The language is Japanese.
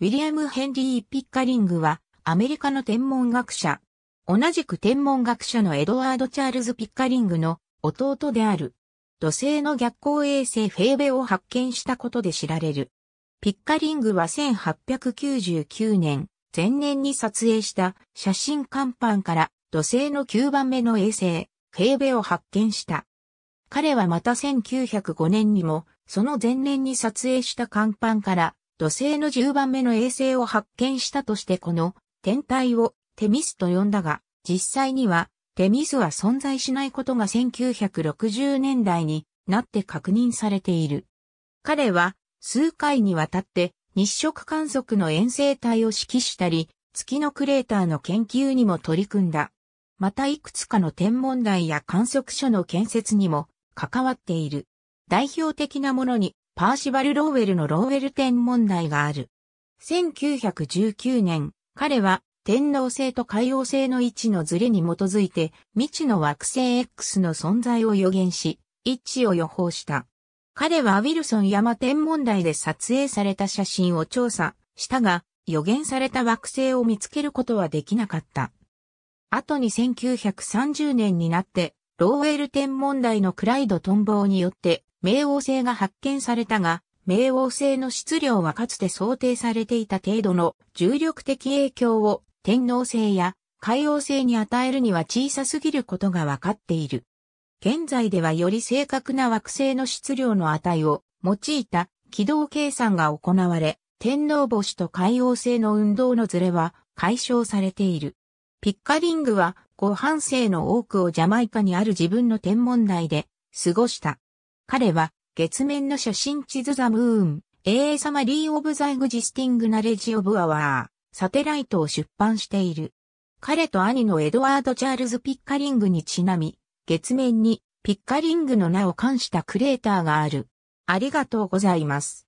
ウィリアム・ヘンリー・ピッカリングは、アメリカの天文学者。同じく天文学者のエドワード・チャールズ・ピッカリングの弟である。土星の逆行衛星フェーベを発見したことで知られる。ピッカリングは1899年、前年に撮影した写真看板から土星の9番目の衛星、フェーベを発見した。彼はまた1905年にも、その前年に撮影した看板から土星の10番目の衛星を発見したとしてこの天体をテミスと呼んだが、実際にはテミスは存在しないことが1960年代になって確認されている。彼は数回にわたって日食観測の遠征隊を指揮したり、月のクレーターの研究にも取り組んだ。またいくつかの天文台や観測所の建設にも関わっている。代表的なものにパーシバル・ローウェルのローウェル天問題がある。1919年、彼は天皇星と海王星の位置のズレに基づいて未知の惑星 X の存在を予言し、位置を予報した。彼はウィルソン山天問題で撮影された写真を調査したが、予言された惑星を見つけることはできなかった。後に1930年になって、ローウェル天文台のクライドトンボーによって冥王星が発見されたが、冥王星の質量はかつて想定されていた程度の重力的影響を天王星や海王星に与えるには小さすぎることがわかっている。現在ではより正確な惑星の質量の値を用いた軌道計算が行われ、天皇星と海王星の運動のズレは解消されている。ピッカリングは、後半生の多くをジャマイカにある自分の天文台で過ごした。彼は、月面の写真地図ザムーン、A s u リー・オブ・ザ・ o グジスティング・ナレジ・オブ・アワー、サテライトを出版している。彼と兄のエドワード・チャールズ・ピッカリングにちなみ、月面にピッカリングの名を冠したクレーターがある。ありがとうございます。